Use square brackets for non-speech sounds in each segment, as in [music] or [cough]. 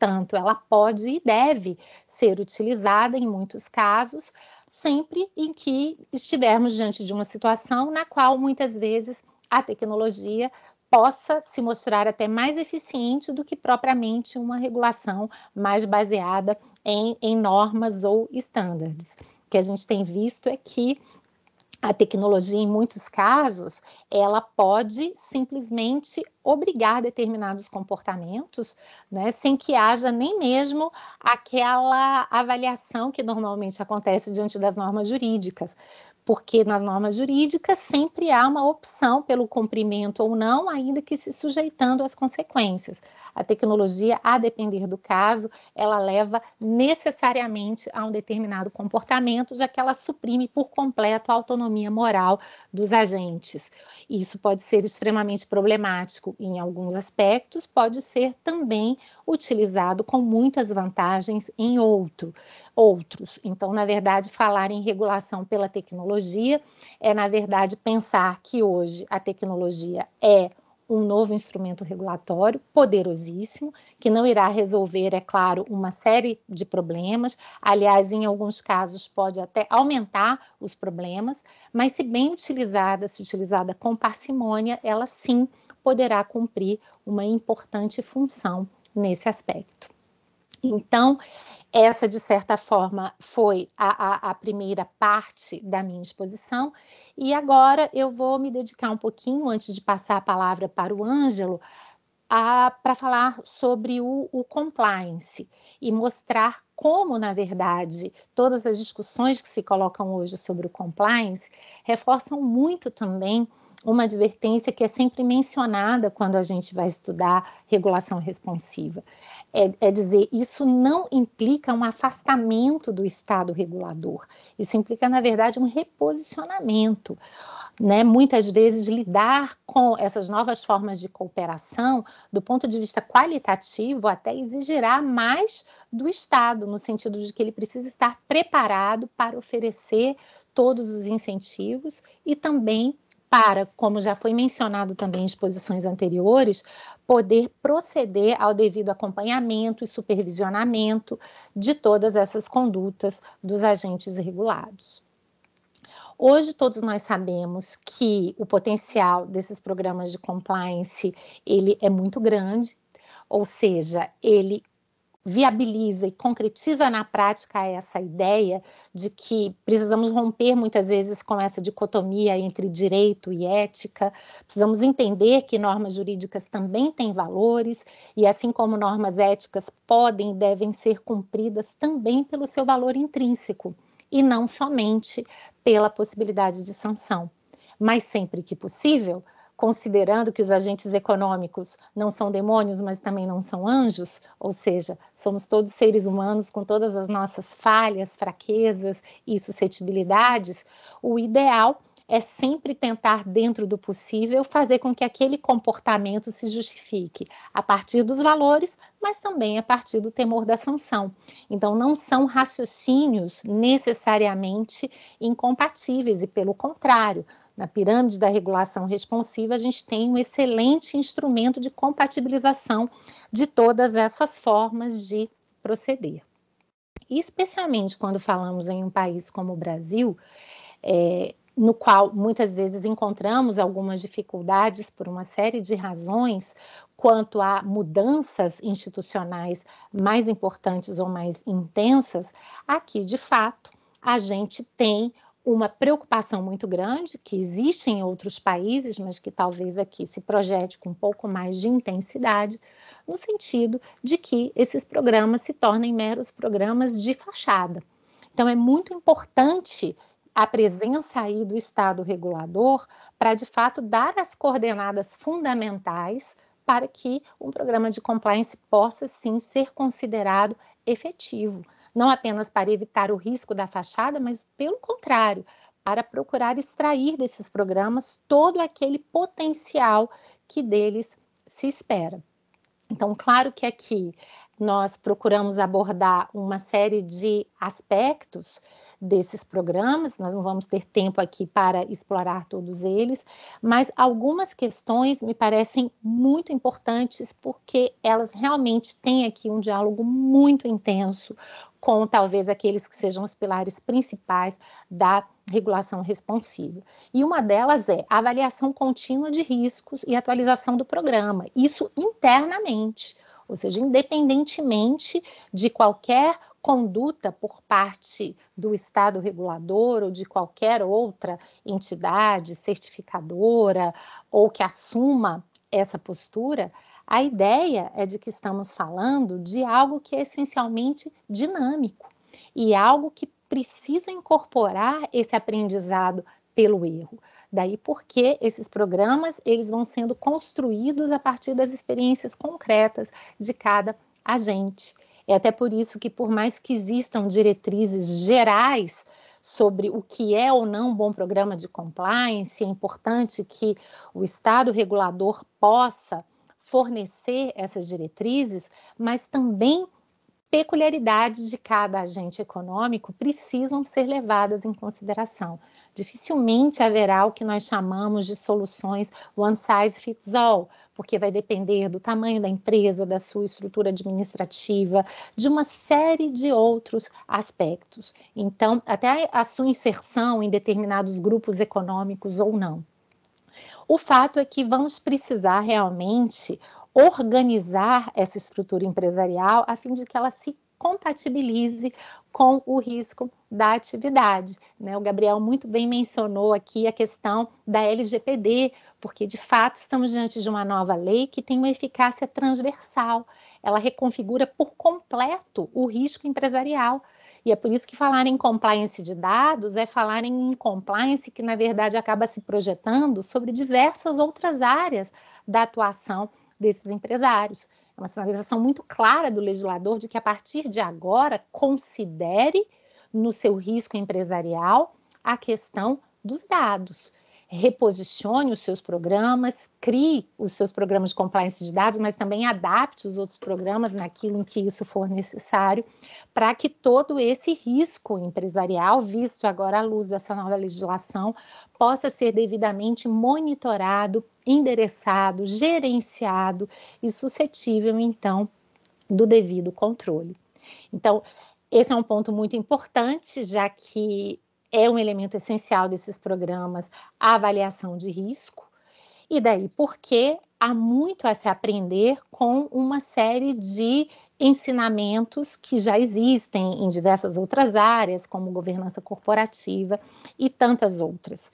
Portanto, ela pode e deve ser utilizada em muitos casos, sempre em que estivermos diante de uma situação na qual muitas vezes a tecnologia possa se mostrar até mais eficiente do que propriamente uma regulação mais baseada em, em normas ou estándares. O que a gente tem visto é que a tecnologia, em muitos casos, ela pode simplesmente obrigar determinados comportamentos, né, sem que haja nem mesmo aquela avaliação que normalmente acontece diante das normas jurídicas porque nas normas jurídicas sempre há uma opção pelo cumprimento ou não, ainda que se sujeitando às consequências. A tecnologia, a depender do caso, ela leva necessariamente a um determinado comportamento, já que ela suprime por completo a autonomia moral dos agentes. Isso pode ser extremamente problemático em alguns aspectos, pode ser também utilizado com muitas vantagens em outro, outros. Então, na verdade, falar em regulação pela tecnologia tecnologia é, na verdade, pensar que hoje a tecnologia é um novo instrumento regulatório poderosíssimo, que não irá resolver, é claro, uma série de problemas. Aliás, em alguns casos, pode até aumentar os problemas, mas se bem utilizada, se utilizada com parcimônia, ela sim poderá cumprir uma importante função nesse aspecto. Então, essa, de certa forma, foi a, a, a, primeira parte da minha exposição. E agora eu vou me dedicar um pouquinho, antes de passar a palavra para o Ângelo, para falar sobre o, o compliance e mostrar como, na verdade, todas as discussões que se colocam hoje sobre o compliance reforçam muito também uma advertência que é sempre mencionada quando a gente vai estudar regulação responsiva. É, é, dizer, isso não implica um afastamento do Estado regulador, isso implica, na verdade, um reposicionamento né, muitas vezes lidar com essas novas formas de cooperação, do ponto de vista qualitativo, até exigirá mais do Estado, no sentido de que ele precisa estar preparado para oferecer todos os incentivos e também para, como já foi mencionado também em exposições anteriores, poder proceder ao devido acompanhamento e supervisionamento de todas essas condutas dos agentes regulados. Hoje todos nós sabemos que o potencial desses programas de compliance, ele é muito grande, ou seja, ele viabiliza e concretiza na prática essa ideia de que precisamos romper muitas vezes com essa dicotomia entre direito e ética, precisamos entender que normas jurídicas também têm valores e assim como normas éticas podem e devem ser cumpridas também pelo seu valor intrínseco e não somente pela possibilidade de sanção. Mas sempre que possível, considerando que os agentes econômicos não são demônios, mas também não são anjos, ou seja, somos todos seres humanos com todas as nossas falhas, fraquezas e suscetibilidades, o ideal é sempre tentar, dentro do possível, fazer com que aquele comportamento se justifique a partir dos valores, mas também a partir do temor da sanção. Então, não são raciocínios necessariamente incompatíveis, e pelo contrário, na pirâmide da regulação responsiva, a gente tem um excelente instrumento de compatibilização de todas essas formas de proceder. E especialmente quando falamos em um país como o Brasil, é, no qual muitas vezes encontramos algumas dificuldades por uma série de razões quanto a mudanças institucionais mais importantes ou mais intensas, aqui de fato a gente tem uma preocupação muito grande que existe em outros países, mas que talvez aqui se projete com um pouco mais de intensidade, no sentido de que esses programas se tornem meros programas de fachada. Então, é muito importante a presença aí do Estado regulador para, de fato, dar as coordenadas fundamentais para que um programa de compliance possa, sim, ser considerado efetivo, não apenas para evitar o risco da fachada, mas, pelo contrário, para procurar extrair desses programas todo aquele potencial que deles se espera. Então, claro que aqui nós procuramos abordar uma série de aspectos desses programas, nós não vamos ter tempo aqui para explorar todos eles, mas algumas questões me parecem muito importantes porque elas realmente têm aqui um diálogo muito intenso com talvez aqueles que sejam os pilares principais da regulação responsiva. E uma delas é a avaliação contínua de riscos e atualização do programa, isso internamente ou seja, independentemente de qualquer conduta por parte do Estado regulador ou de qualquer outra entidade certificadora ou que assuma essa postura, a ideia é de que estamos falando de algo que é essencialmente dinâmico e algo que precisa incorporar esse aprendizado pelo erro. Daí porque esses programas eles vão sendo construídos a partir das experiências concretas de cada agente. É até por isso que, por mais que existam diretrizes gerais sobre o que é ou não um bom programa de compliance, é importante que o Estado regulador possa fornecer essas diretrizes, mas também peculiaridades de cada agente econômico precisam ser levadas em consideração dificilmente haverá o que nós chamamos de soluções one size fits all, porque vai depender do tamanho da empresa, da sua estrutura administrativa, de uma série de outros aspectos. Então, até a sua inserção em determinados grupos econômicos ou não. O fato é que vamos precisar realmente organizar essa estrutura empresarial a fim de que ela se compatibilize com o risco da atividade. Né? O Gabriel muito bem mencionou aqui a questão da LGPD, porque de fato estamos diante de uma nova lei que tem uma eficácia transversal. Ela reconfigura por completo o risco empresarial. E é por isso que falar em compliance de dados é falar em compliance que, na verdade, acaba se projetando sobre diversas outras áreas da atuação desses empresários uma sinalização muito clara do legislador de que a partir de agora considere no seu risco empresarial a questão dos dados, reposicione os seus programas, crie os seus programas de compliance de dados, mas também adapte os outros programas naquilo em que isso for necessário, para que todo esse risco empresarial, visto agora à luz dessa nova legislação, possa ser devidamente monitorado, endereçado, gerenciado e suscetível, então, do devido controle. Então, esse é um ponto muito importante, já que é um elemento essencial desses programas, a avaliação de risco. E daí porque há muito a se aprender com uma série de ensinamentos que já existem em diversas outras áreas, como governança corporativa e tantas outras.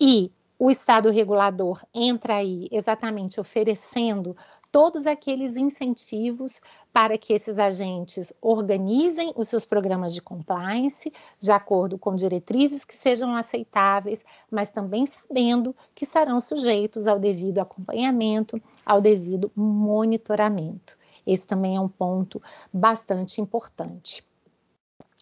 E o Estado regulador entra aí exatamente oferecendo todos aqueles incentivos para que esses agentes organizem os seus programas de compliance de acordo com diretrizes que sejam aceitáveis, mas também sabendo que serão sujeitos ao devido acompanhamento, ao devido monitoramento. Esse também é um ponto bastante importante.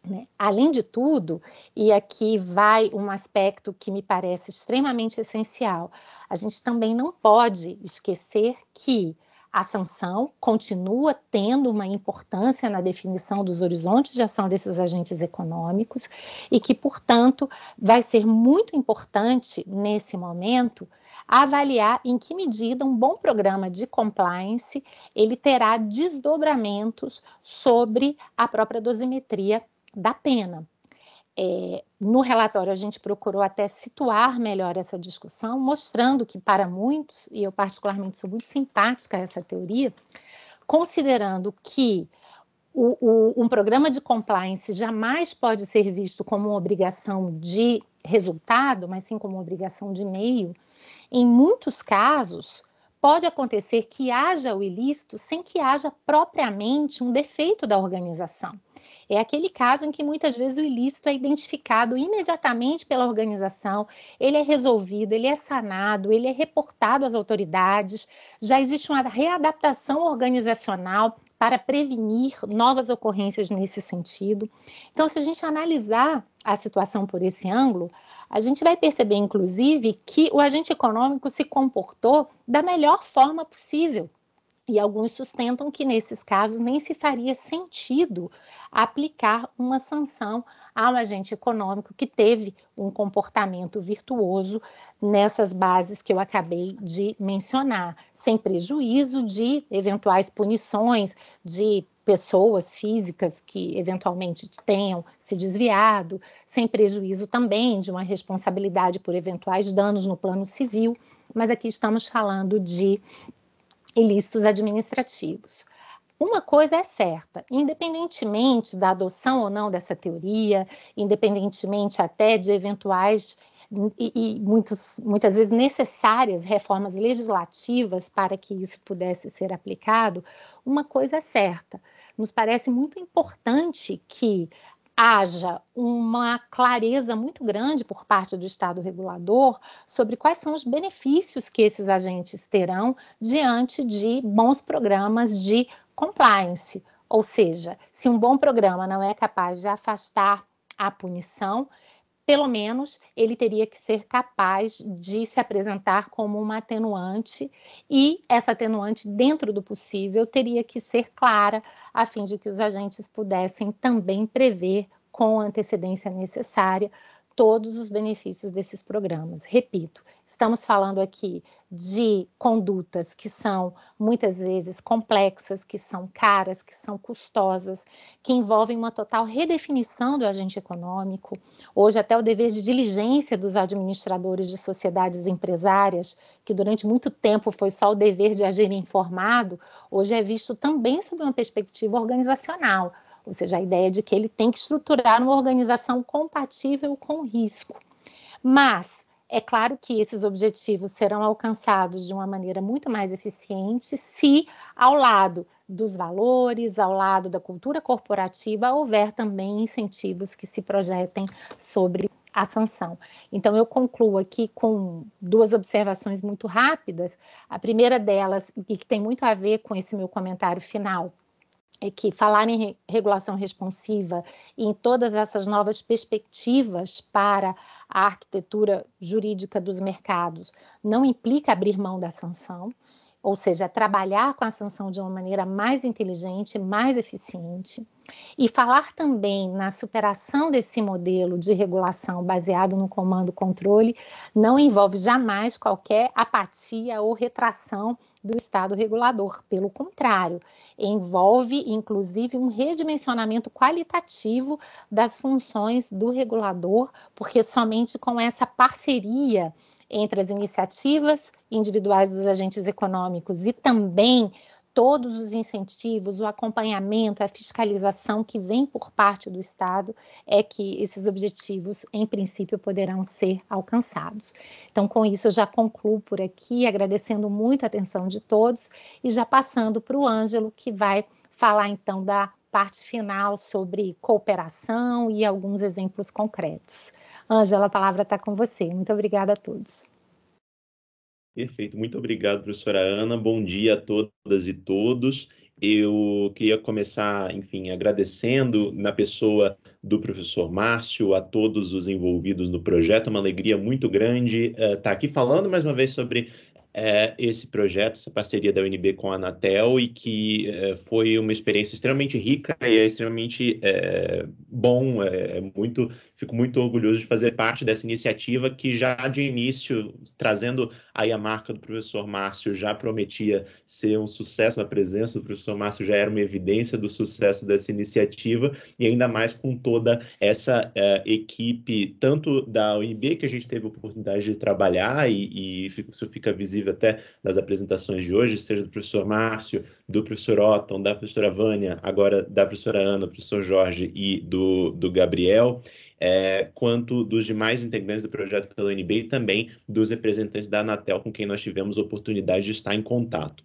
Né? Além de tudo, e aqui vai um aspecto que me parece extremamente essencial, a gente também não pode esquecer que a sanção continua tendo uma importância na definição dos horizontes de ação desses agentes econômicos e que, portanto, vai ser muito importante nesse momento avaliar em que medida um bom programa de compliance ele terá desdobramentos sobre a própria dosimetria da pena. É, no relatório, a gente procurou até situar melhor essa discussão, mostrando que, para muitos, e eu particularmente sou muito simpática a essa teoria, considerando que o, o, um programa de compliance jamais pode ser visto como uma obrigação de resultado, mas sim como uma obrigação de meio, em muitos casos, pode acontecer que haja o ilícito sem que haja propriamente um defeito da organização. É aquele caso em que muitas vezes o ilícito é identificado imediatamente pela organização, ele é resolvido, ele é sanado, ele é reportado às autoridades, já existe uma readaptação organizacional para prevenir novas ocorrências nesse sentido. Então, se a gente analisar a situação por esse ângulo, a gente vai perceber, inclusive, que o agente econômico se comportou da melhor forma possível e alguns sustentam que, nesses casos, nem se faria sentido aplicar uma sanção a um agente econômico que teve um comportamento virtuoso nessas bases que eu acabei de mencionar, sem prejuízo de eventuais punições de pessoas físicas que eventualmente tenham se desviado, sem prejuízo também de uma responsabilidade por eventuais danos no plano civil. Mas aqui estamos falando de ilícitos administrativos. Uma coisa é certa, independentemente da adoção ou não dessa teoria, independentemente até de eventuais e, e muitos, muitas vezes necessárias reformas legislativas para que isso pudesse ser aplicado, uma coisa é certa. Nos parece muito importante que haja uma clareza muito grande por parte do Estado regulador sobre quais são os benefícios que esses agentes terão diante de bons programas de compliance. Ou seja, se um bom programa não é capaz de afastar a punição, pelo menos ele teria que ser capaz de se apresentar como uma atenuante e essa atenuante, dentro do possível, teria que ser clara, a fim de que os agentes pudessem também prever com antecedência necessária todos os benefícios desses programas. Repito, estamos falando aqui de condutas que são muitas vezes complexas, que são caras, que são custosas, que envolvem uma total redefinição do agente econômico. Hoje, até o dever de diligência dos administradores de sociedades empresárias, que durante muito tempo foi só o dever de agir informado, hoje é visto também sob uma perspectiva organizacional ou seja, a ideia de que ele tem que estruturar uma organização compatível com o risco. Mas é claro que esses objetivos serão alcançados de uma maneira muito mais eficiente se, ao lado dos valores, ao lado da cultura corporativa, houver também incentivos que se projetem sobre a sanção. Então, eu concluo aqui com duas observações muito rápidas. A primeira delas, e que tem muito a ver com esse meu comentário final, é que falar em regulação responsiva e em todas essas novas perspectivas para a arquitetura jurídica dos mercados não implica abrir mão da sanção, ou seja, trabalhar com a sanção de uma maneira mais inteligente, mais eficiente, e falar também na superação desse modelo de regulação baseado no comando-controle, não envolve jamais qualquer apatia ou retração do Estado regulador. Pelo contrário, envolve inclusive um redimensionamento qualitativo das funções do regulador, porque somente com essa parceria entre as iniciativas individuais dos agentes econômicos e também todos os incentivos, o acompanhamento, a fiscalização que vem por parte do Estado é que esses objetivos, em princípio, poderão ser alcançados. Então, com isso, eu já concluo por aqui, agradecendo muito a atenção de todos e já passando para o Ângelo, que vai falar então da parte final sobre cooperação e alguns exemplos concretos. Ângela, a palavra está com você. Muito obrigada a todos. Perfeito, muito obrigado, professora Ana. Bom dia a todas e todos. Eu queria começar, enfim, agradecendo na pessoa do professor Márcio, a todos os envolvidos no projeto. Uma alegria muito grande estar uh, tá aqui falando mais uma vez sobre é, esse projeto, essa parceria da UNB com a Anatel e que é, foi uma experiência extremamente rica e é extremamente é, bom, é, é, muito, fico muito orgulhoso de fazer parte dessa iniciativa que já de início, trazendo aí a marca do professor Márcio, já prometia ser um sucesso, a presença do professor Márcio já era uma evidência do sucesso dessa iniciativa e ainda mais com toda essa é, equipe, tanto da UNB que a gente teve a oportunidade de trabalhar e, e isso fica visível inclusive até nas apresentações de hoje, seja do professor Márcio, do professor Otton, da professora Vânia, agora da professora Ana, do professor Jorge e do, do Gabriel, é, quanto dos demais integrantes do projeto pela UNB e também dos representantes da Anatel com quem nós tivemos oportunidade de estar em contato.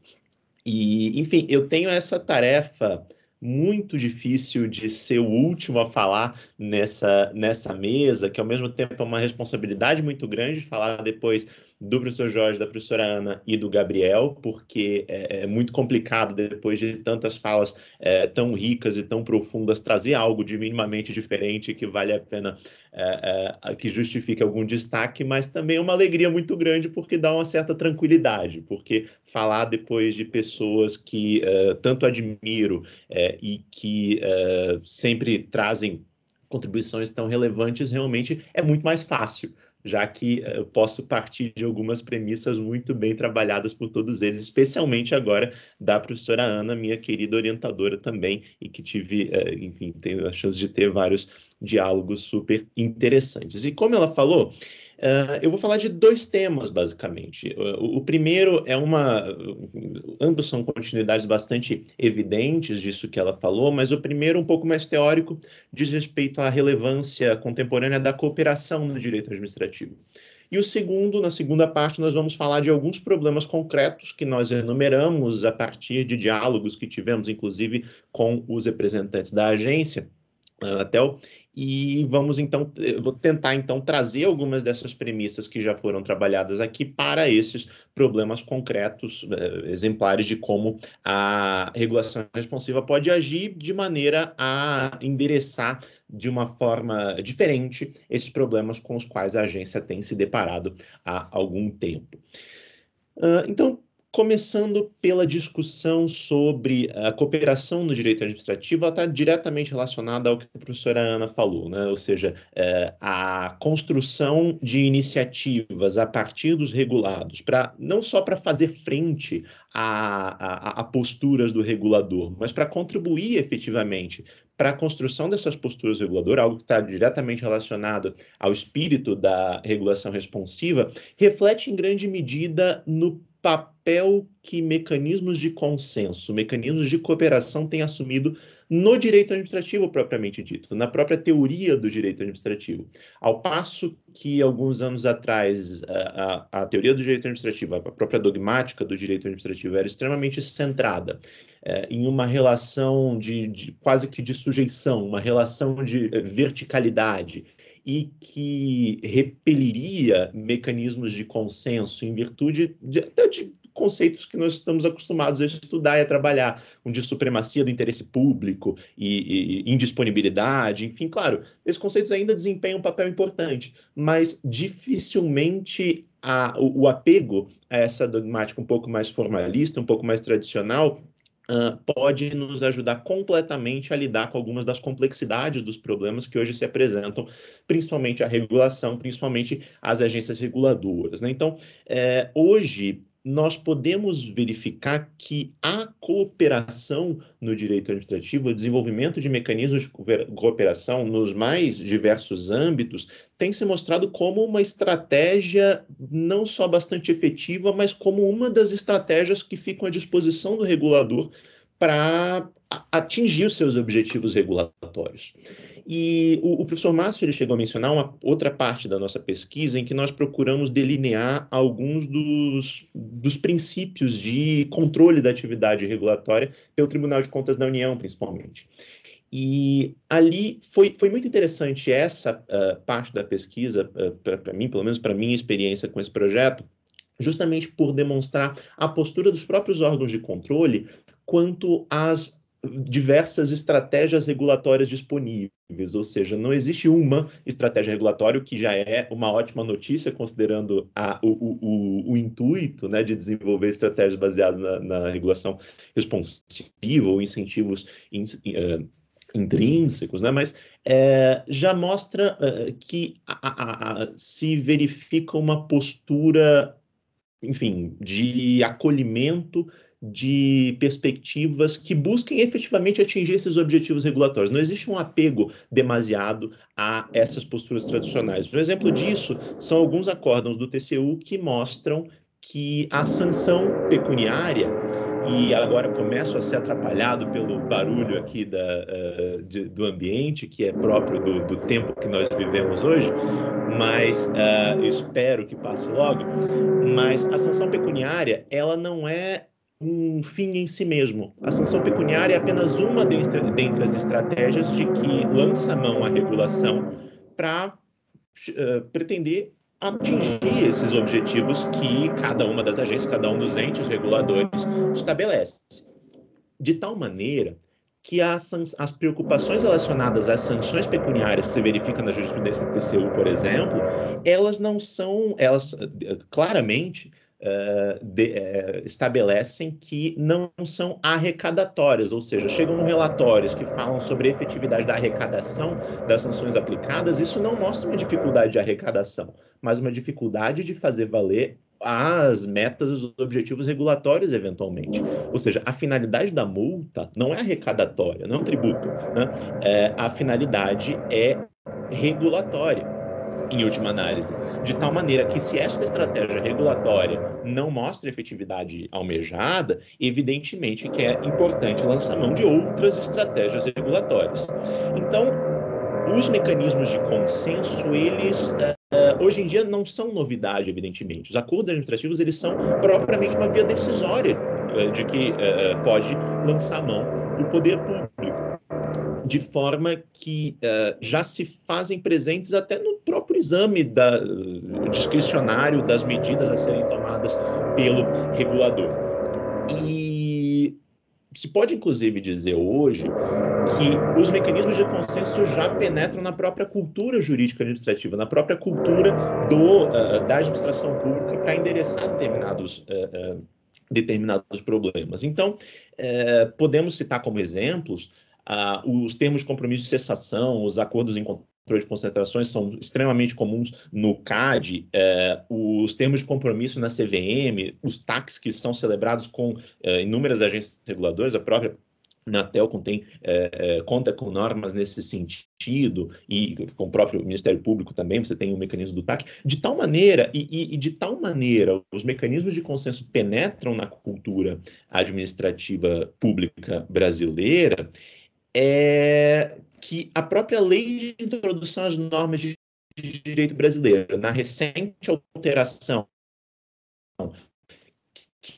E, enfim, eu tenho essa tarefa muito difícil de ser o último a falar nessa, nessa mesa, que ao mesmo tempo é uma responsabilidade muito grande falar depois do professor Jorge, da professora Ana e do Gabriel, porque é, é muito complicado, depois de tantas falas é, tão ricas e tão profundas, trazer algo de minimamente diferente que vale a pena, é, é que justifique algum destaque, mas também é uma alegria muito grande, porque dá uma certa tranquilidade, porque falar depois de pessoas que é, tanto admiro e que sempre trazem contribuições tão relevantes realmente é muito mais fácil já que eh, eu posso partir de algumas premissas muito bem trabalhadas por todos eles, especialmente agora da professora Ana, minha querida orientadora também, e que tive, eh, enfim, tenho a chance de ter vários diálogos super interessantes. E como ela falou, Uh, eu vou falar de dois temas, basicamente. Ah, o, o, primeiro é uma. Ambos são continuidades bastante evidentes disso que ela falou, mas o primeiro, um pouco mais teórico, diz respeito à relevância contemporânea da cooperação no direito administrativo. E o segundo, na segunda parte, nós vamos falar de alguns problemas concretos que nós enumeramos a partir de diálogos que tivemos, inclusive, com os representantes da agência. Ah, até o e vamos então, vou tentar então trazer algumas dessas premissas que já foram trabalhadas aqui para esses problemas concretos, eh, exemplares de como a regulação responsiva pode agir de maneira a endereçar de uma forma diferente esses problemas com os quais a agência tem se deparado há algum tempo. Uh, então, Começando pela discussão sobre a cooperação no direito administrativo, ela está diretamente relacionada ao que a professora Ana falou, né? ou seja, é, a construção de iniciativas a partir dos regulados, para não só para fazer frente a, a, a, posturas do regulador, mas para contribuir efetivamente para a construção dessas posturas reguladoras. algo que está diretamente relacionado ao espírito da regulação responsiva, reflete em grande medida no papel que mecanismos de consenso, mecanismos de cooperação têm assumido no direito administrativo propriamente dito, na própria teoria do direito administrativo. Ao passo que, alguns anos atrás, a, a, a teoria do direito administrativo, a própria dogmática do direito administrativo, era extremamente centrada é, em uma relação de, de, quase que de sujeição, uma relação de eh, verticalidade e que repeliria mecanismos de consenso em virtude de, até de conceitos que nós estamos acostumados a estudar e a trabalhar, um de supremacia do interesse público e, e, indisponibilidade, enfim, claro, esses conceitos ainda desempenham um papel importante, mas dificilmente a, o, o apego a essa dogmática um pouco mais formalista, um pouco mais tradicional, Uh, pode nos ajudar completamente a lidar com algumas das complexidades dos problemas que hoje se apresentam, principalmente a regulação, principalmente as agências reguladoras. Né? Então, é, hoje nós podemos verificar que a cooperação no direito administrativo, o desenvolvimento de mecanismos de cooperação nos mais diversos âmbitos, tem se mostrado como uma estratégia não só bastante efetiva, mas como uma das estratégias que ficam à disposição do regulador para atingir os seus objetivos regulatórios. E o, o professor Márcio ele chegou a mencionar uma outra parte da nossa pesquisa em que nós procuramos delinear alguns dos, dos princípios de controle da atividade regulatória pelo Tribunal de Contas da União, principalmente. E ali foi, foi muito interessante essa uh, parte da pesquisa, uh, para mim, pelo menos para minha experiência com esse projeto, justamente por demonstrar a postura dos próprios órgãos de controle quanto às diversas estratégias regulatórias disponíveis, ou seja, não existe uma estratégia regulatória, que já é uma ótima notícia, considerando a, o, o, o, intuito né, de desenvolver estratégias baseadas na, na regulação responsiva ou incentivos in, uh, intrínsecos, né? mas eh, já mostra uh, que a, a, a, se verifica uma postura, enfim, de acolhimento de perspectivas que busquem efetivamente atingir esses objetivos regulatórios. Não existe um apego demasiado a essas posturas tradicionais. Um exemplo disso são alguns acórdãos do TCU que mostram que a sanção pecuniária e agora começo a ser atrapalhado pelo barulho aqui da, uh, de, do ambiente, que é próprio do, do, tempo que nós vivemos hoje, mas uh, eu espero que passe logo. Mas a sanção pecuniária, ela não é um fim em si mesmo. A sanção pecuniária é apenas uma dentre as estratégias de que lança mão a regulação para uh, eh, pretender atingir esses objetivos que cada uma das agências, cada um dos entes reguladores estabelece. De tal maneira que as, as preocupações relacionadas às sanções pecuniárias que se verificam na jurisprudência do TCU, por exemplo, elas não são, elas eh, claramente eh, de, eh, estabelecem que não são arrecadatórias, ou seja, chegam relatórios que falam sobre a efetividade da arrecadação das sanções aplicadas, isso não mostra uma dificuldade de arrecadação, mas uma dificuldade de fazer valer as metas, os objetivos regulatórios, eventualmente. Ou seja, a finalidade da multa não é arrecadatória, não é um tributo. Né? É, a finalidade é regulatória em última análise, de tal maneira que se esta estratégia regulatória não mostra efetividade almejada, evidentemente que é importante lançar mão de outras estratégias regulatórias. Então, os mecanismos de consenso, eles uh, hoje em dia não são novidade, evidentemente. Os acordos administrativos, eles são propriamente uma via decisória uh, de que uh, pode lançar mão o poder público de forma que uh, já se fazem presentes até no próprio próprio exame da, discricionário das medidas a serem tomadas pelo regulador. E se pode, inclusive, dizer hoje que os mecanismos de consenso já penetram na própria cultura jurídica administrativa, na própria cultura do, uh, da administração pública para endereçar determinados. Uh, uh, determinados problemas. Então, podemos citar como exemplos ah, os termos de compromisso de cessação, os acordos em de concentrações são extremamente comuns no CAD, é, os termos de compromisso na CVM, os taxas que são celebrados com é, inúmeras agências reguladoras, a própria Natel contém, é, conta com normas nesse sentido, e com o próprio Ministério Público também, você tem o um mecanismo do TAC, de tal maneira, e, e, e, de tal maneira, os mecanismos de consenso penetram na cultura administrativa pública brasileira, é, que a própria lei de introdução às normas de direito brasileiro, na recente alteração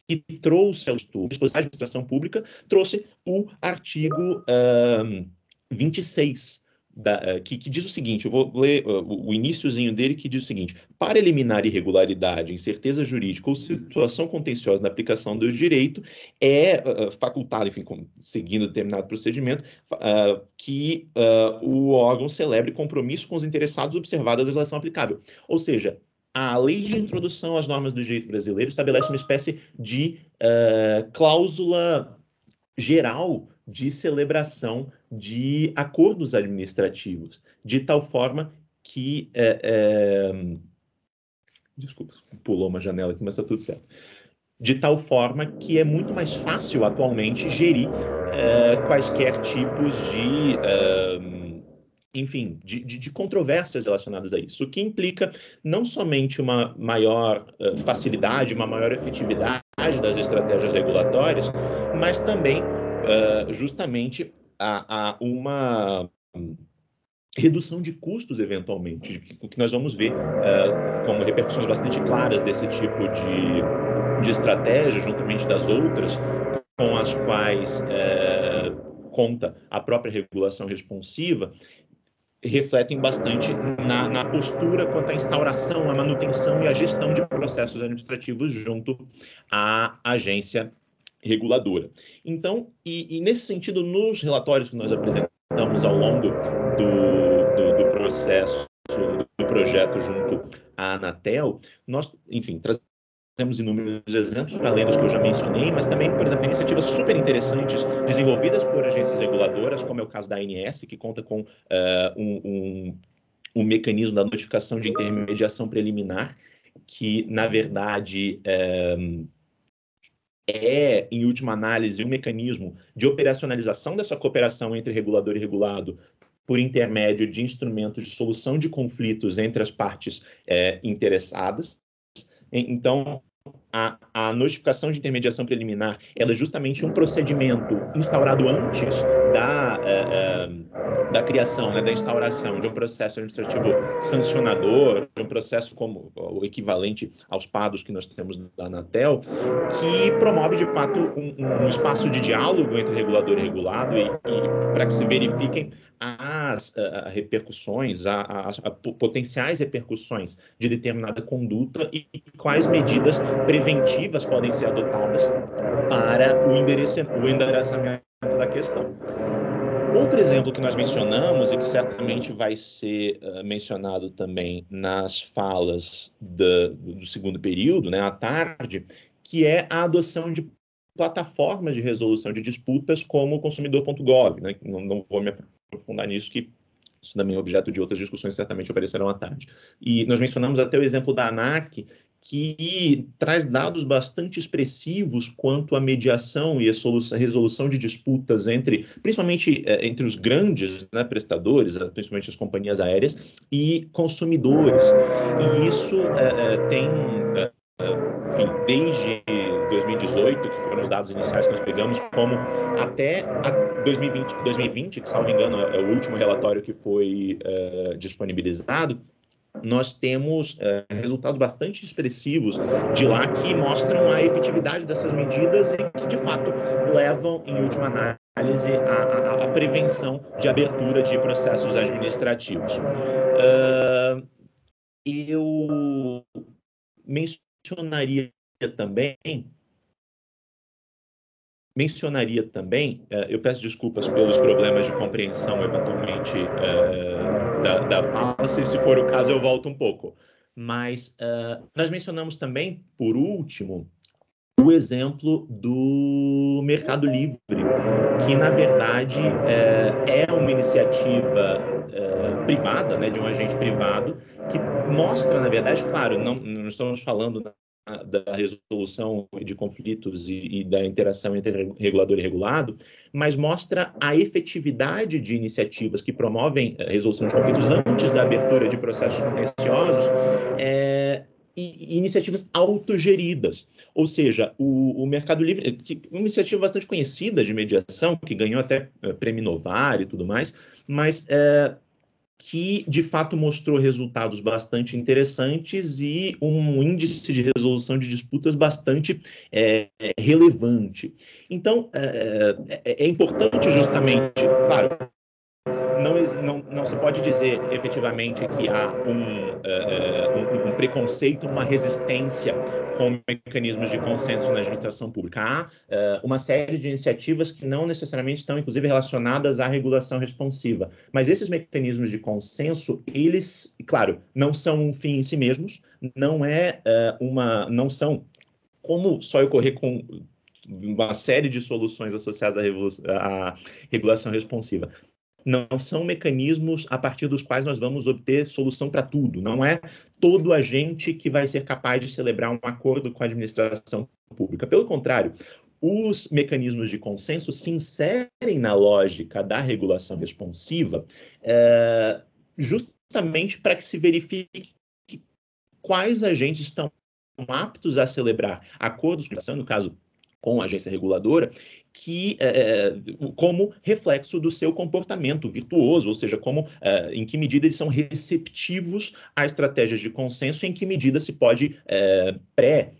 que trouxe ao estudo, disposição administração pública, trouxe o artigo uh, 26 da, eh, que, que, diz o seguinte: eu vou ler uh, o iníciozinho dele, que diz o seguinte: para eliminar irregularidade, incerteza jurídica ou situação contenciosa na aplicação do direito, é uh, facultado, enfim, com, seguindo determinado procedimento, uh, que o órgão celebre compromisso com os interessados observada a legislação aplicável. Ou seja, a lei de introdução às normas do direito brasileiro estabelece uma espécie de cláusula geral de celebração de acordos administrativos, de tal forma que. É, é... Desculpa, pulou uma janela aqui, mas está tudo certo. De tal forma que é muito mais fácil atualmente gerir é, quaisquer tipos de. É, enfim, de, de, de, controvérsias relacionadas a isso, o que implica não somente uma maior é, facilidade, uma maior efetividade das estratégias regulatórias, mas também ah, justamente a, a uma redução de custos, eventualmente, o que nós vamos ver uh, como repercussões bastante claras desse tipo de, de estratégia, juntamente das outras, com as quais uh, conta a própria regulação responsiva, refletem bastante na, na, postura quanto à instauração, à manutenção e à gestão de processos administrativos junto à agência reguladora. Então, e, e nesse sentido, nos relatórios que nós apresentamos ao longo do, do, do processo, do projeto junto à Anatel, nós, enfim, trazemos inúmeros exemplos, para além dos que eu já mencionei, mas também, por exemplo, iniciativas super interessantes desenvolvidas por agências reguladoras, como é o caso da ANS, que conta com uh, um, um, um mecanismo da notificação de intermediação preliminar, que, na verdade, eh, é, em última análise, um mecanismo de operacionalização dessa cooperação entre regulador e regulado por intermédio de instrumentos de solução de conflitos entre as partes é, interessadas. Então, a, a notificação de intermediação preliminar ela é justamente um procedimento instaurado antes da, uh, uh, da criação, né, da instauração de um processo administrativo sancionador, de um processo como o equivalente aos PADOS que nós temos da Anatel, que promove de fato um, um espaço de diálogo entre regulador e regulado e, e para que se verifiquem a as repercussões, a, a, a, potenciais repercussões de determinada conduta e quais medidas preventivas podem ser adotadas para o, o endereçamento da questão. Outro exemplo que nós mencionamos e que certamente vai ser uh, mencionado também nas falas da, do segundo período, né, à tarde, que é a adoção de plataformas de resolução de disputas como o consumidor.gov. Né? Não, não, vou me aprofundar nisso, que isso também é objeto de outras discussões, certamente aparecerão à tarde. E nós mencionamos até o exemplo da ANAC, que traz dados bastante expressivos quanto à mediação e a resolução de disputas entre, principalmente eh, entre os grandes né, prestadores, eh, principalmente as companhias aéreas, e consumidores. E isso é, tem, é, enfim, desde 2018, que foram os dados iniciais que nós pegamos, como até 2020, 2020, que, salvo engano, é o último relatório que foi eh, disponibilizado, nós temos eh, resultados bastante expressivos de lá que mostram a efetividade dessas medidas e que, de fato, levam, em última análise, à a, a, prevenção de abertura de processos administrativos. Uh, eu mencionaria também Mencionaria também, eh, eu peço desculpas pelos problemas de compreensão, eventualmente, eh, da, da fala, se, se for o caso eu volto um pouco. Mas eh, nós mencionamos também, por último, o exemplo do Mercado Livre, que na verdade é, é uma iniciativa privada, né, de um agente privado, que mostra, na verdade, claro, não, não estamos falando da resolução de conflitos e, e, da interação entre regulador e regulado, mas mostra a efetividade de iniciativas que promovem a eh, resolução de conflitos antes da abertura de processos contenciosos é, e, iniciativas autogeridas. Ou seja, o, o Mercado Livre, eh, que, uma iniciativa bastante conhecida de mediação, que ganhou até é, prêmio Novar e tudo mais, mas que de fato mostrou resultados bastante interessantes e um índice de resolução de disputas bastante é, relevante. Então, é, é, é importante justamente, claro, não, não, não se pode dizer efetivamente que há um, uh, um, um, preconceito, uma resistência com mecanismos de consenso na administração pública. Há uh, uma série de iniciativas que não necessariamente estão, inclusive, relacionadas à regulação responsiva. Mas esses mecanismos de consenso, eles, claro, não são um fim em si mesmos, não é uh, uma, não são como só ocorrer com uma série de soluções associadas à, à, regulação responsiva não são mecanismos a partir dos quais nós vamos obter solução para tudo. Não é todo agente que vai ser capaz de celebrar um acordo com a administração pública. Pelo contrário, os mecanismos de consenso se inserem na lógica da regulação responsiva, é, justamente para que se verifique quais agentes estão aptos a celebrar acordos, no caso com a agência reguladora, que é, é, é, como reflexo do seu comportamento virtuoso, ou seja, como é, em que medida eles são receptivos a estratégias de consenso, em que medida se pode é, pré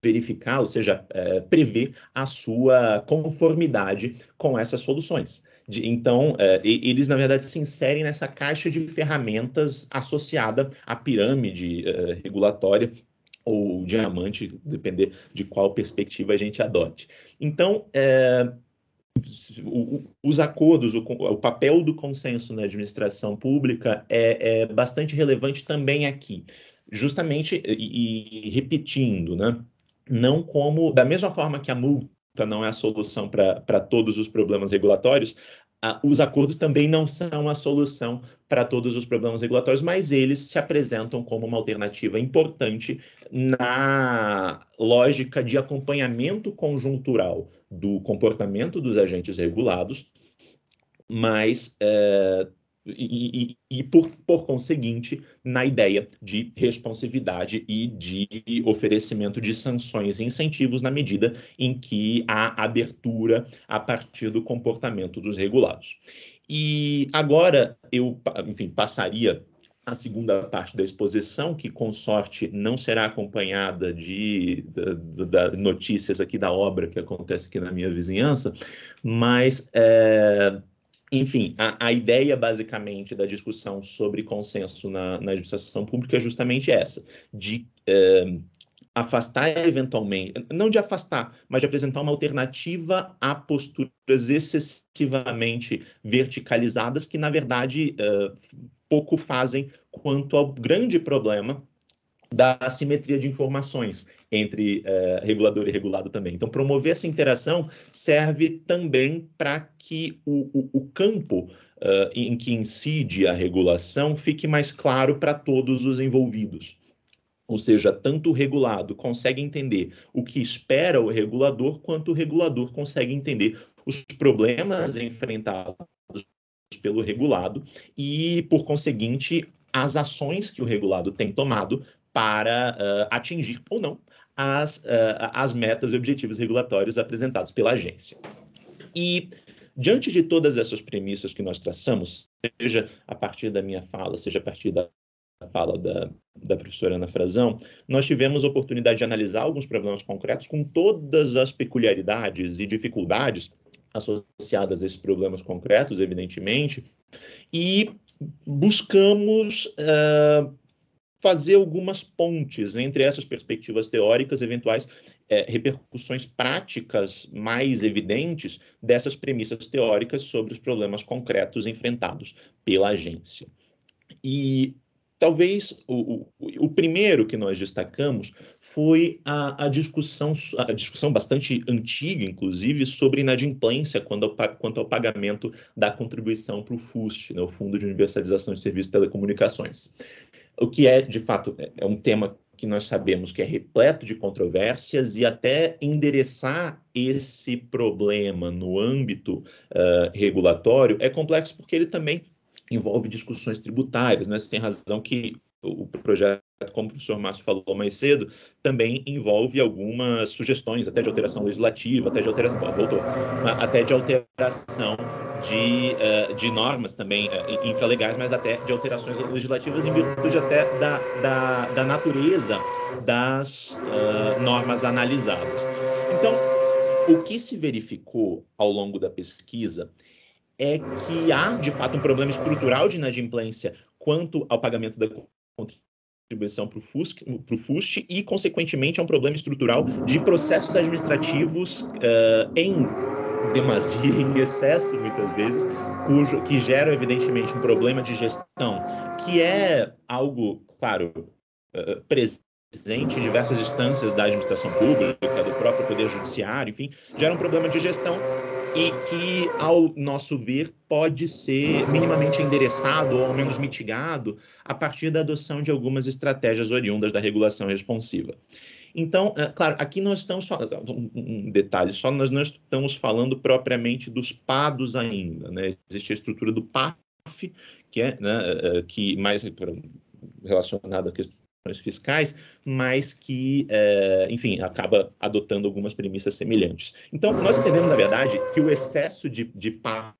verificar, ou seja, é, prever a sua conformidade com essas soluções. De, então, eles, na verdade, se inserem nessa caixa de ferramentas associada à pirâmide regulatória ou diamante, depender de qual perspectiva a gente adote. Então, é, os acordos, o, o, papel do consenso na administração pública é, é bastante relevante também aqui, justamente e, e, repetindo, né? Não como da mesma forma que a multa não é a solução para todos os problemas regulatórios, ah, os acordos também não são a solução para todos os problemas regulatórios, mas eles se apresentam como uma alternativa importante na lógica de acompanhamento conjuntural do comportamento dos agentes regulados, mas eh, e, e, e, por, por conseguinte, na ideia de responsividade e de oferecimento de sanções e incentivos na medida em que há abertura a partir do comportamento dos regulados. E agora eu, enfim, passaria a segunda parte da exposição, que com sorte não será acompanhada de, de, de, de notícias aqui da obra que acontece aqui na minha vizinhança, mas é, enfim, a, a, ideia basicamente da discussão sobre consenso na, na administração pública é justamente essa, de eh, afastar eventualmente, não de afastar, mas de apresentar uma alternativa a posturas excessivamente verticalizadas que, na verdade, eh, pouco fazem quanto ao grande problema da assimetria de informações entre é, regulador e regulado também. Então, promover essa interação serve também para que o, o, o campo uh, em que incide a regulação fique mais claro para todos os envolvidos. Ou seja, tanto o regulado consegue entender o que espera o regulador, quanto o regulador consegue entender os problemas enfrentados pelo regulado e, por conseguinte, as ações que o regulado tem tomado para uh, atingir ou não às, uh, eh, às metas e objetivos regulatórios apresentados pela agência. E diante de todas essas premissas que nós traçamos, seja a partir da minha fala, seja a partir da fala da, da professora Ana Frazão, nós tivemos a oportunidade de analisar alguns problemas concretos com todas as peculiaridades e dificuldades associadas a esses problemas concretos, evidentemente, e buscamos uh, fazer algumas pontes entre essas perspectivas teóricas, eventuais é, repercussões práticas mais evidentes dessas premissas teóricas sobre os problemas concretos enfrentados pela agência. E talvez o, o, o primeiro que nós destacamos foi a, a, discussão, a discussão bastante antiga, inclusive, sobre inadimplência quanto ao, quanto ao pagamento da contribuição para o FUST, né, o Fundo de Universalização de Serviços de Telecomunicações o que é, de fato, é, é um tema que nós sabemos que é repleto de controvérsias e até endereçar esse problema no âmbito uh, regulatório é complexo porque ele também envolve discussões tributárias, né? Você tem razão que o projeto, como o professor Márcio falou mais cedo, também envolve algumas sugestões, até de alteração legislativa, até de alteração, voltou, até de alteração de, uh, de normas também uh, infralegais, mas até de alterações legislativas em virtude até da, da, da natureza das uh, normas analisadas. Então, o que se verificou ao longo da pesquisa é que há, de fato, um problema estrutural de inadimplência quanto ao pagamento da contribuição para o FUST e, consequentemente, é um problema estrutural de processos administrativos uh, em demasia, [laughs] em excesso muitas vezes, cujo, que geram evidentemente um problema de gestão, que é algo, claro, eh, eh, presente em diversas instâncias da administração pública, do próprio poder judiciário, enfim, gera um problema de gestão e que, ao nosso ver, pode ser minimamente endereçado ou ao menos mitigado a partir da adoção de algumas estratégias oriundas da regulação responsiva. Então, é, claro, aqui nós estamos falando, eh, um, um detalhe só, nós não estamos falando propriamente dos PADOS ainda, né? Existe a estrutura do PAF, que é, né, eh, que mais relacionado a questões fiscais, mas que, é, enfim, acaba adotando algumas premissas semelhantes. Então, nós entendemos, na verdade, que o excesso de, de PAF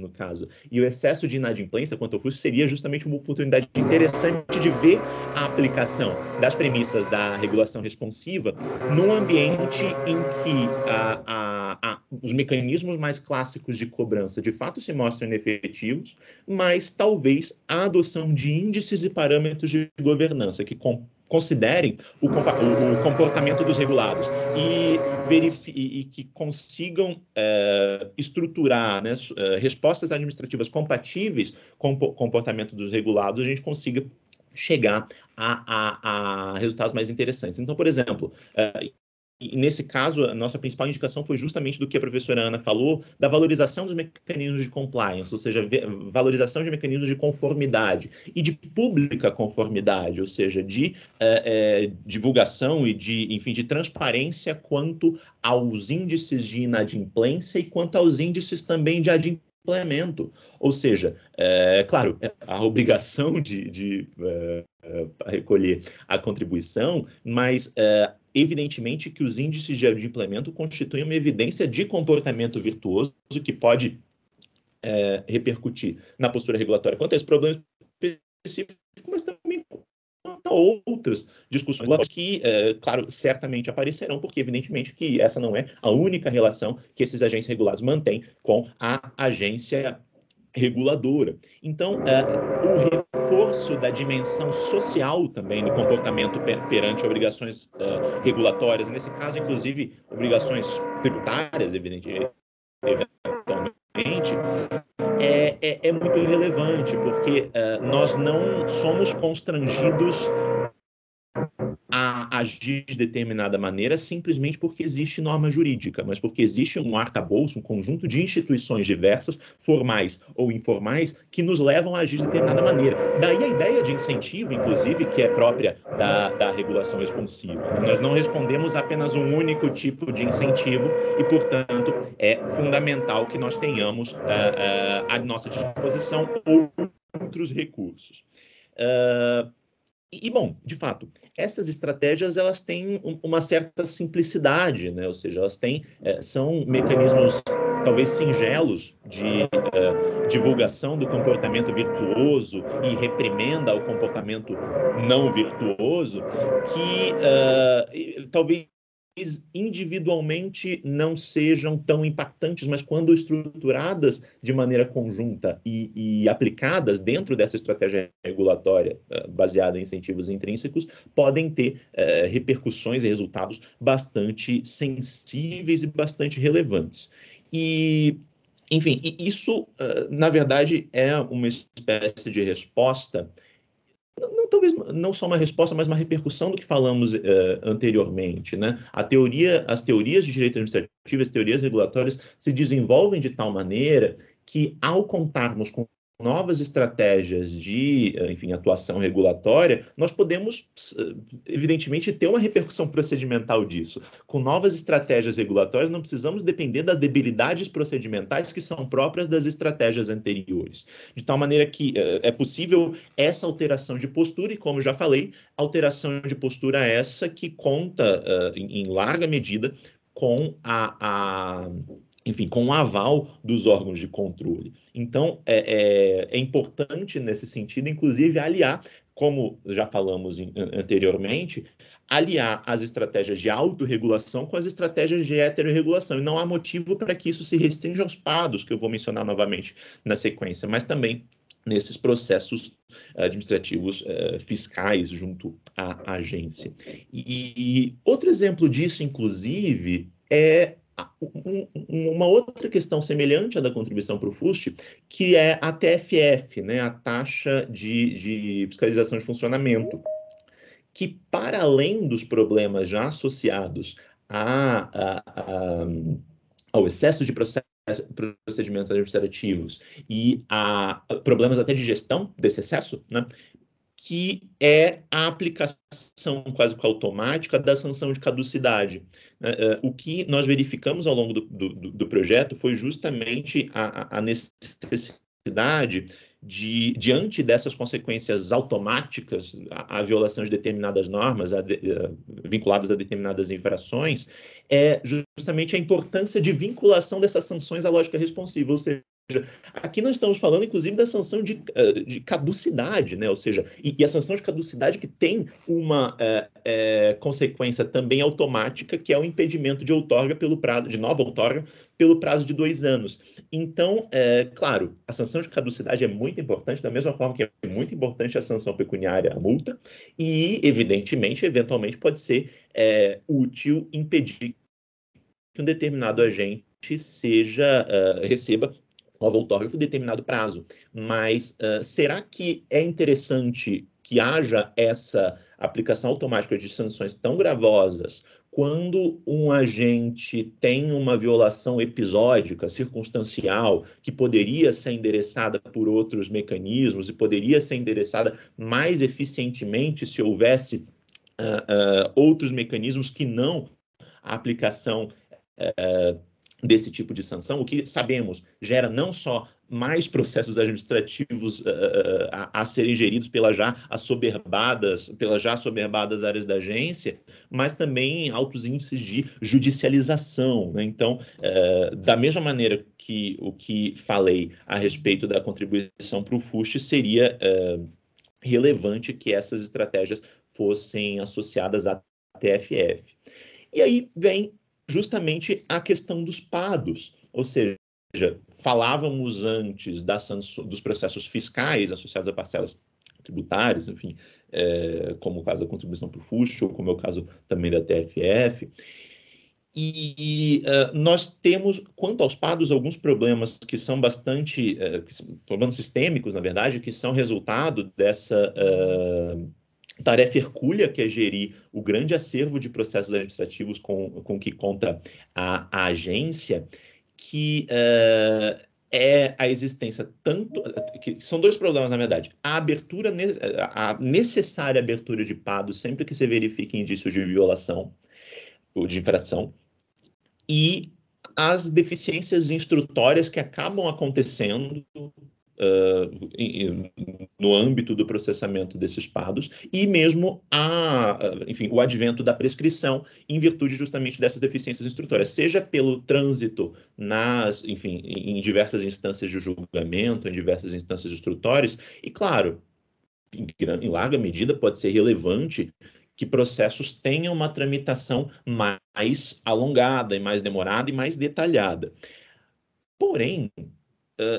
no caso. E o excesso de inadimplência quanto ao custo seria justamente uma oportunidade interessante de ver a aplicação das premissas da regulação responsiva num ambiente em que a, a, a, os mecanismos mais clássicos de cobrança de fato se mostram inefetivos, mas talvez a adoção de índices e parâmetros de governança que compõem considerem o, o, comportamento dos regulados e, e que consigam é, estruturar né, é, respostas administrativas compatíveis com o comportamento dos regulados, a gente consiga chegar a, a, a resultados mais interessantes. Então, por exemplo, é, e nesse caso, a nossa principal indicação foi justamente do que a professora Ana falou, da valorização dos mecanismos de compliance, ou seja, valorização de mecanismos de conformidade e de pública conformidade, ou seja, de é, é, divulgação e de, enfim, de transparência quanto aos índices de inadimplência e quanto aos índices também de adimplemento Ou seja, é, claro, a obrigação de, de é, recolher a contribuição, mas é, evidentemente que os índices de implemento constituem uma evidência de comportamento virtuoso que pode é, repercutir na postura regulatória quanto a esses problemas específicos, mas também quanto a outras discussões que, é, claro, certamente aparecerão, porque evidentemente que essa não é a única relação que esses agentes regulados mantêm com a agência reguladora. Então, uh, o reforço da dimensão social também do comportamento perante obrigações uh, regulatórias, nesse caso, inclusive, obrigações tributárias, evidentemente, eventualmente, é, é, é muito relevante, porque uh, nós não somos constrangidos agir de determinada maneira simplesmente porque existe norma jurídica, mas porque existe um arcabouço, um conjunto de instituições diversas, formais ou informais, que nos levam a agir de determinada maneira. Daí a ideia de incentivo, inclusive, que é própria da, da regulação responsiva. Nós não respondemos apenas um único tipo de incentivo e, portanto, é fundamental que nós tenhamos uh, uh, à nossa disposição outros recursos. Uh, e, bom, de fato, essas estratégias elas têm uma certa simplicidade, né? ou seja, elas têm, eh, são mecanismos talvez singelos de eh, divulgação do comportamento virtuoso e reprimenda ao comportamento não virtuoso, que eh, talvez individualmente não sejam tão impactantes, mas quando estruturadas de maneira conjunta e, e aplicadas dentro dessa estratégia regulatória eh, baseada em incentivos intrínsecos, podem ter eh, repercussões e resultados bastante sensíveis e bastante relevantes. E enfim, isso, eh, na verdade, é uma espécie de resposta não, talvez não só uma resposta, mas uma repercussão do que falamos uh, anteriormente, né? A teoria, as teorias de direito administrativo, as teorias regulatórias se desenvolvem de tal maneira que, ao contarmos com novas estratégias de, eh, enfim, atuação regulatória, nós podemos, evidentemente, ter uma repercussão procedimental disso. Com novas estratégias regulatórias, não precisamos depender das debilidades procedimentais que são próprias das estratégias anteriores. De tal maneira que eh, é possível essa alteração de postura, e como já falei, alteração de postura essa que conta, eh, em larga medida, com a, a enfim, com o aval dos órgãos de controle. Então, é, é, é importante nesse sentido, inclusive, aliar, como já falamos em, anteriormente, aliar as estratégias de autorregulação com as estratégias de heterorregulação. E não há motivo para que isso se restrinja aos PADOS, que eu vou mencionar novamente na sequência, mas também nesses processos eh, administrativos uh, fiscais junto à agência. E, e outro exemplo disso, inclusive, é ah, uma outra questão semelhante à da contribuição para o FUST, que é a TFF, né, a taxa de, de fiscalização de funcionamento, que para além dos problemas já associados a, a, a, ao excesso de procedimentos administrativos e a problemas até de gestão desse excesso, né, que é a aplicação quase que automática da sanção de caducidade. Né, eh, o que nós verificamos ao longo do, do, do projeto foi justamente a, a necessidade de, diante dessas consequências automáticas a violação de determinadas normas a, a, eh, vinculadas a determinadas infrações, é justamente a importância de vinculação dessas sanções à lógica responsiva, ou seja, Aqui nós estamos falando, inclusive, da sanção de, eh, de caducidade, né? ou seja, e, e, a sanção de caducidade que tem uma é, é, consequência também automática, que é o impedimento de outorga pelo prazo, de nova outorga, pelo prazo de dois anos. Então, é, claro, a sanção de caducidade é muito importante, da mesma forma que é muito importante a sanção pecuniária, a multa, e, evidentemente, eventualmente pode ser útil impedir que um determinado agente seja uh, receba nova autógrafo determinado prazo. Mas uh, será que é interessante que haja essa aplicação automática de sanções tão gravosas quando um agente tem uma violação episódica, circunstancial, que poderia ser endereçada por outros mecanismos e poderia ser endereçada mais eficientemente se houvesse uh, uh, outros mecanismos que não a aplicação uh, desse tipo de sanção, o que sabemos gera não só mais processos administrativos uh, a, a, serem geridos pelas já assoberbadas, pelas já assoberbadas áreas da agência, mas também altos índices de judicialização. Né? Então, uh, da mesma maneira que o que falei a respeito da contribuição para o FUST, seria uh, relevante que essas estratégias fossem associadas à TFF. E aí vem justamente a questão dos PADOS, ou seja, falávamos antes das, dos processos fiscais associados a parcelas tributárias, enfim, é, como o caso da contribuição para o FUSH, ou como é o caso também da TFF. E, uh, nós temos, quanto aos PADOS, alguns problemas que são bastante, uh, problemas sistêmicos, na verdade, que são resultado dessa... Uh, Tarefa hercúlea, que é gerir o grande acervo de processos administrativos com, com que conta a, a agência, que uh, é a existência tanto. Que são dois problemas, na verdade. A abertura, a necessária abertura de PADO sempre que se verifique indícios de violação ou de infração, e as deficiências instrutórias que acabam acontecendo no âmbito do processamento desses pardos e mesmo a, enfim, o advento da prescrição em virtude justamente dessas deficiências instrutórias, seja pelo trânsito nas, enfim, em diversas instâncias de julgamento, em diversas instâncias instrutórias e claro, em, em larga medida pode ser relevante que processos tenham uma tramitação mais alongada e mais demorada e mais detalhada. Porém,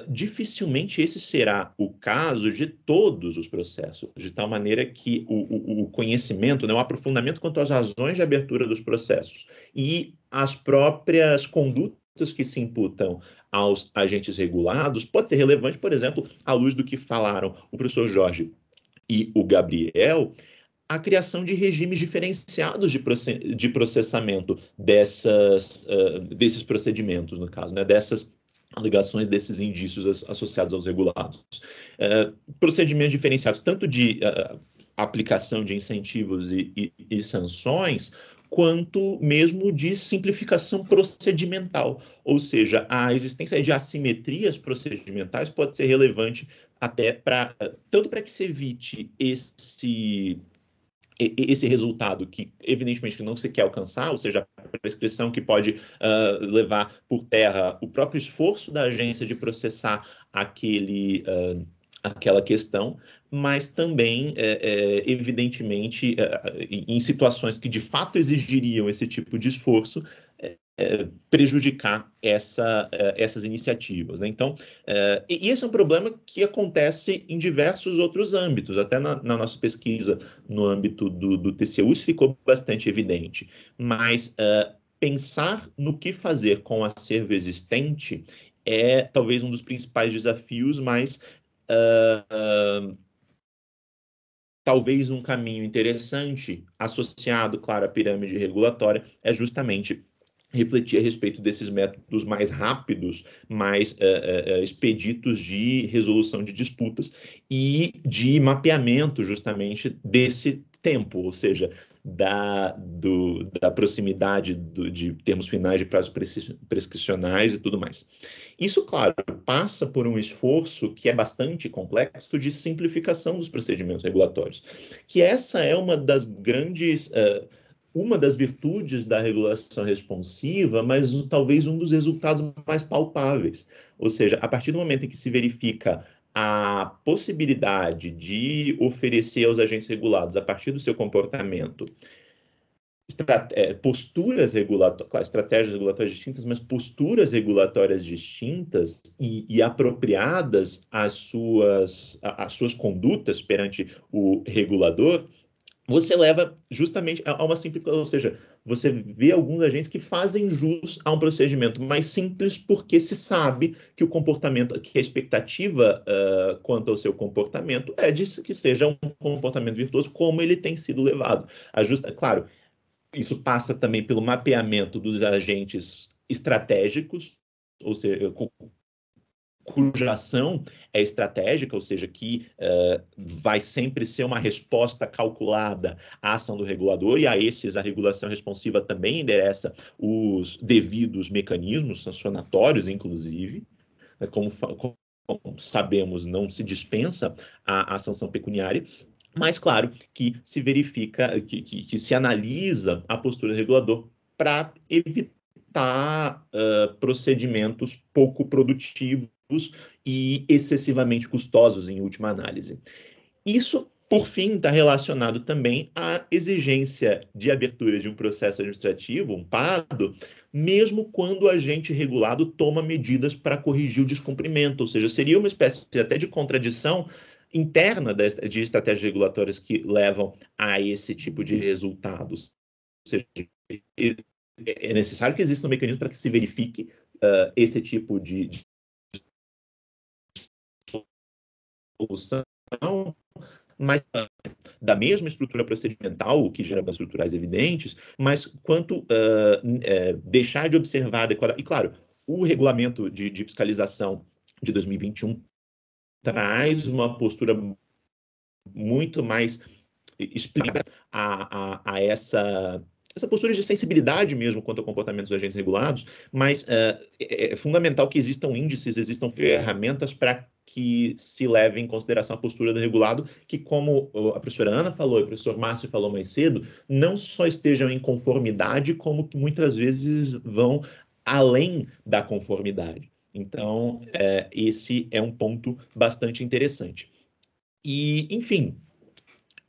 dificilmente esse será o caso de todos os processos, de tal maneira que o, o, o conhecimento, né, o aprofundamento quanto às razões de abertura dos processos e as próprias condutas que se imputam aos agentes regulados pode ser relevante, por exemplo, à luz do que falaram o professor Jorge e o Gabriel, a criação de regimes diferenciados de, processamento dessas, uh, desses procedimentos, no caso, né, dessas alegações desses indícios associados aos regulados. É, procedimentos diferenciados, tanto de uh, aplicação de incentivos e, e, e sanções, quanto mesmo de simplificação procedimental, ou seja, a existência de assimetrias procedimentais pode ser relevante até para tanto para que se evite esse esse resultado que evidentemente não se quer alcançar, ou seja, a prescrição que pode uh, levar por terra o próprio esforço da agência de processar aquele uh, aquela questão, mas também, é, é, evidentemente, é, em situações que de fato exigiriam esse tipo de esforço, é, é, prejudicar essa, é, essas iniciativas. Né? Então, e esse é um problema que acontece em diversos outros âmbitos, até na, na nossa pesquisa no âmbito do, do, TCU isso ficou bastante evidente, mas pensar no que fazer com o acervo existente é talvez um dos principais desafios, mas talvez um caminho interessante associado, claro, à pirâmide regulatória é justamente refletir a respeito desses métodos mais rápidos, mais eh, eh, eh, expeditos de resolução de disputas e de mapeamento justamente desse tempo, ou seja, da, do, da proximidade do, de termos finais de prazos prescricionais e tudo mais. Isso, claro, passa por um esforço que é bastante complexo de simplificação dos procedimentos regulatórios, que essa é uma das grandes uh, uma das virtudes da regulação responsiva, mas talvez um dos resultados mais palpáveis. Ou seja, a partir do momento em que se verifica a possibilidade de oferecer aos agentes regulados, a partir do seu comportamento, é, posturas regulatórias, claro, estratégias regulatórias distintas, mas posturas regulatórias distintas e, e apropriadas às suas, às suas condutas perante o regulador, você leva justamente a uma simplificação, ou seja, você vê alguns agentes que fazem jus a um procedimento mais simples porque se sabe que o comportamento, que a expectativa uh, quanto ao seu comportamento é disso que seja um comportamento virtuoso como ele tem sido levado. Ajusta, claro, isso passa também pelo mapeamento dos agentes estratégicos, ou seja, cuja ação é estratégica, ou seja, que uh, vai sempre ser uma resposta calculada à ação do regulador, e a esses a regulação responsiva também endereça os devidos mecanismos sancionatórios, inclusive, né, como, como, sabemos, não se dispensa a, a sanção pecuniária, mas claro que se verifica, que, que, que se analisa a postura do regulador para evitar Uh, procedimentos pouco produtivos e excessivamente custosos em última análise. Isso, por fim, está relacionado também à exigência de abertura de um processo administrativo, um PADO, mesmo quando o agente regulado toma medidas para corrigir o descumprimento, ou seja, seria uma espécie até de contradição interna de estratégias regulatórias que levam a esse tipo de resultados. Ou seja, é, é necessário que exista um mecanismo para que se verifique uh, esse tipo de, solução, mas da mesma estrutura procedimental, que gera danos estruturais evidentes, mas quanto uh, uh, deixar de observar adequada. E, claro, o regulamento de, de fiscalização de 2021 traz uma postura muito mais explica a, a, a, essa, essa postura de sensibilidade mesmo quanto ao comportamento dos agentes regulados, mas uh, é, é fundamental que existam índices, existam ferramentas para que se leve em consideração a postura do regulado, que, como a professora Ana falou e o professor Márcio falou mais cedo, não só estejam em conformidade, como que muitas vezes vão além da conformidade. Então, é, esse é um ponto bastante interessante. E, enfim,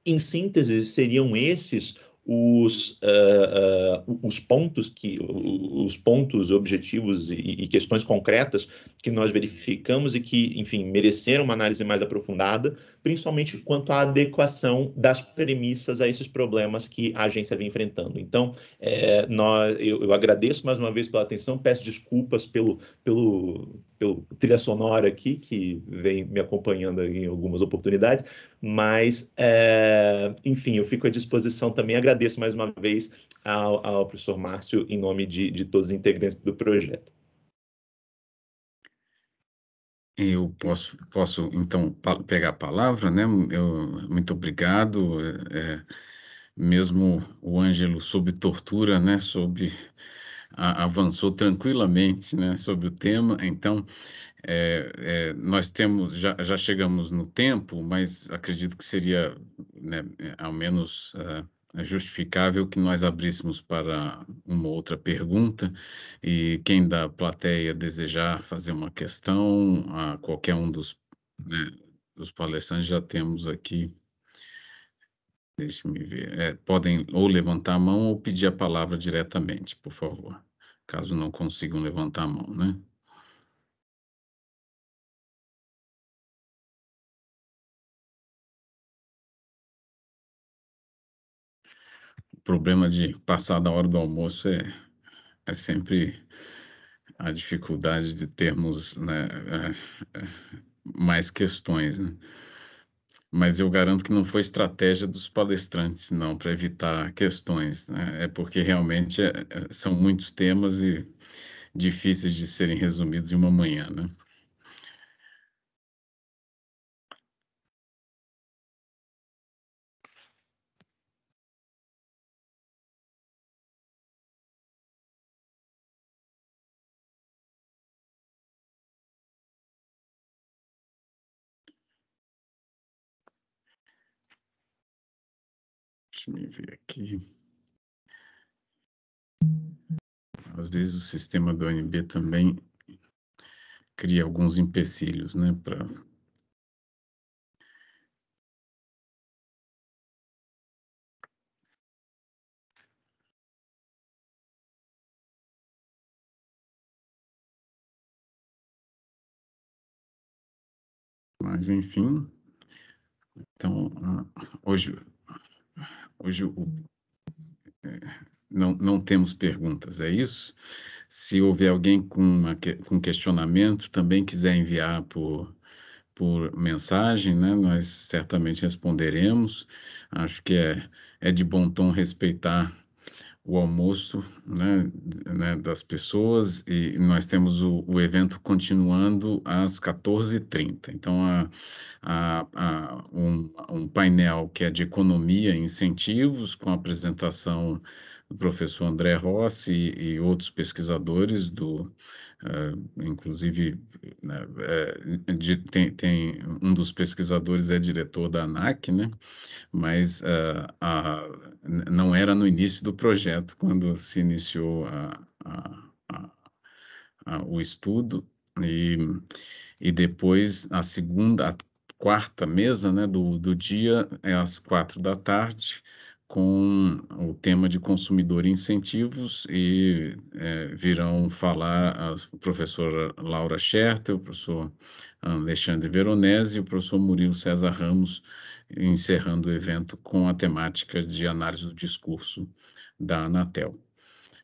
em síntese, seriam esses os, uh, uh, os pontos que os pontos objetivos e, e, questões concretas que nós verificamos e que enfim mereceram uma análise mais aprofundada principalmente quanto à adequação das premissas a esses problemas que a agência vem enfrentando. Então, é, nós, eu, eu, agradeço mais uma vez pela atenção, peço desculpas pelo, pelo, pelo trilha sonora aqui, que vem me acompanhando em algumas oportunidades, mas, é, enfim, eu fico à disposição também, agradeço mais uma vez ao, ao professor Márcio em nome de, de todos os integrantes do projeto. Eu posso, posso então pegar a palavra, né? Eu, muito obrigado. É, é, mesmo o Ângelo sob tortura, né? Sob a, avançou tranquilamente, né? Sobre o tema. Então é, é, nós temos já, já chegamos no tempo, mas acredito que seria, né? É, ao menos uh, é justificável que nós abríssemos para uma outra pergunta e quem da plateia desejar fazer uma questão a qualquer um dos, né, dos palestrantes, já temos aqui. Deixe-me ver. É, podem ou levantar a mão ou pedir a palavra diretamente, por favor, caso não consigam levantar a mão, né? problema de passar da hora do almoço é, é sempre a dificuldade de termos né, é, é, mais questões. Né? Mas eu garanto que não foi estratégia dos palestrantes, não, para evitar questões. Né? É porque realmente é, é, são muitos temas e difíceis de serem resumidos em uma manhã. Né? me ver aqui. Às vezes o sistema do ONB também cria alguns empecilhos, né, para Mas, enfim, então, hoje Hoje o, é, não, não temos perguntas, é isso? Se houver alguém com, uma, com questionamento, também quiser enviar por, por mensagem, né? nós certamente responderemos. Acho que é, é de bom tom respeitar o almoço né, né, das pessoas e nós temos o, o evento continuando às 14h30. Então, a, um, um, painel que é de economia e incentivos, com a apresentação do professor André Rossi e, e outros pesquisadores do, ah, inclusive, né, é, de, tem, tem, um dos pesquisadores é diretor da ANAC, né, mas uh, a, não era no início do projeto, quando se iniciou a, a, o estudo, e, e depois a segunda, a quarta mesa né, do, do dia, é às quatro da tarde, com o tema de consumidor e incentivos e é, virão falar a professora Laura Scherter, o professor Alexandre Veronese e o professor Murilo César Ramos, encerrando o evento com a temática de análise do discurso da Anatel.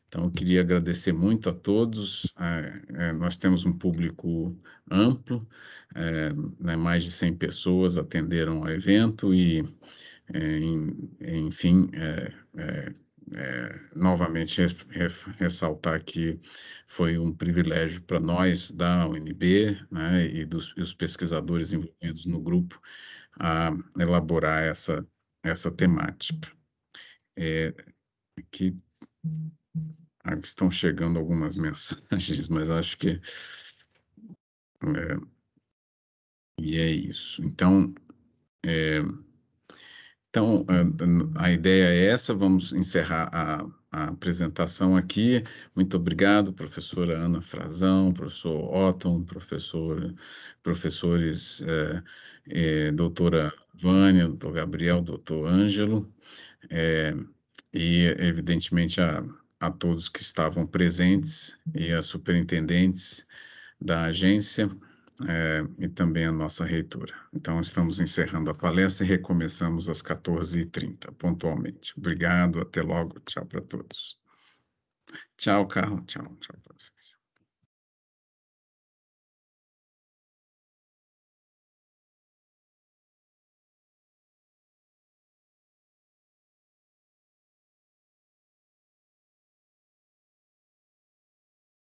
Então, eu queria agradecer muito a todos. É, é, nós temos um público amplo, é, né, mais de 100 pessoas atenderam ao evento e enfim, é, é, é novamente ressaltar que foi um privilégio para nós da UNB né, e dos e os pesquisadores envolvidos no grupo a elaborar essa, essa temática. É, que ah, estão chegando algumas [laughs] mensagens, mas acho que é, e é isso. Então, é, então, ah, a ideia é essa, vamos encerrar a, a apresentação aqui. Muito obrigado, professora Ana Frazão, professor Otton, professor, professores, é, é, doutora Vânia, doutor Gabriel, doutor Ângelo, é, e, evidentemente, a, a todos que estavam presentes e as superintendentes da agência é, e também a nossa reitora. Então, estamos encerrando a palestra e recomeçamos às 14h30, pontualmente. Obrigado, até logo. Tchau para todos. Tchau, Carlos. Tchau, tchau para vocês.